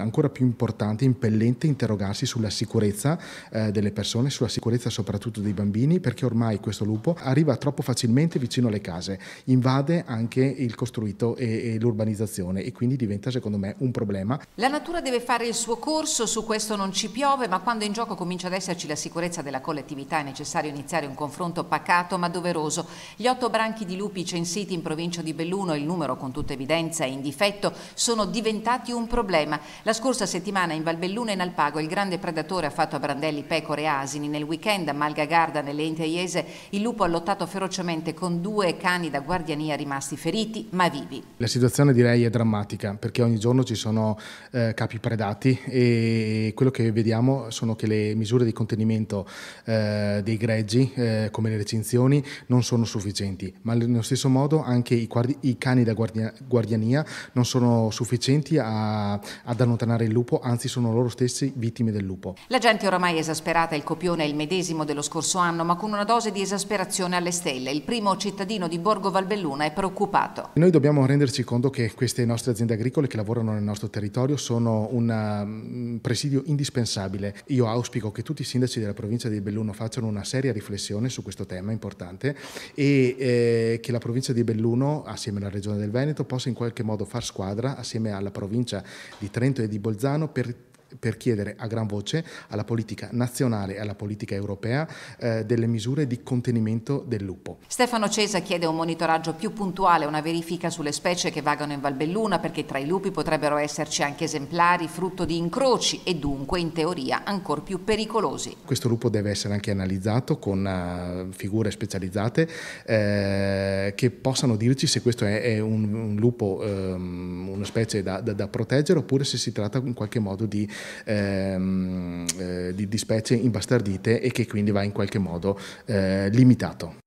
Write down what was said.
ancora più importante, impellente interrogarsi sulla sicurezza eh, delle persone, sulla sicurezza soprattutto dei bambini, perché ormai questo lupo arriva troppo facilmente vicino alle case, invade anche il costruito e, e l'urbanizzazione e quindi diventa secondo me un problema. La natura deve fare il suo corso, su questo non ci piove, ma quando in gioco comincia ad esserci la sicurezza della collettività è necessario iniziare un confronto pacato ma doveroso. Gli otto branchi di lupi censiti in provincia di Belluno, il numero con tutta evidenza è in difetto, sono diventati un problema. La scorsa settimana in Valbelluna e in Alpago il grande predatore ha fatto a brandelli pecore e asini. Nel weekend a Malgagarda, nell'Ente Iese, il lupo ha lottato ferocemente con due cani da guardiania rimasti feriti ma vivi. La situazione direi è drammatica perché ogni giorno ci sono eh, capi predati e quello che vediamo sono che le misure di contenimento eh, dei greggi, eh, come le recinzioni, non sono sufficienti, ma nello stesso modo anche i, i cani da guardia guardiania non sono sufficienti a, a dare possono il lupo, anzi sono loro stessi vittime del lupo. La gente oramai esasperata, il copione è il medesimo dello scorso anno, ma con una dose di esasperazione alle stelle. Il primo cittadino di Borgo Valbelluna è preoccupato. Noi dobbiamo renderci conto che queste nostre aziende agricole che lavorano nel nostro territorio sono un mm, presidio indispensabile. Io auspico che tutti i sindaci della provincia di Belluno facciano una seria riflessione su questo tema importante e eh, che la provincia di Belluno, assieme alla regione del Veneto, possa in qualche modo far squadra assieme alla provincia di Trento Conte di Bolzano per, per chiedere a gran voce alla politica nazionale e alla politica europea eh, delle misure di contenimento del lupo. Stefano Cesa chiede un monitoraggio più puntuale, una verifica sulle specie che vagano in Valbelluna perché tra i lupi potrebbero esserci anche esemplari frutto di incroci e dunque in teoria ancora più pericolosi. Questo lupo deve essere anche analizzato con uh, figure specializzate. Eh, eh, che possano dirci se questo è, è un, un, lupo, ehm, una specie da, da, da, proteggere oppure se si tratta in qualche modo di, ehm, eh, di, di specie imbastardite e che quindi va in qualche modo eh, limitato.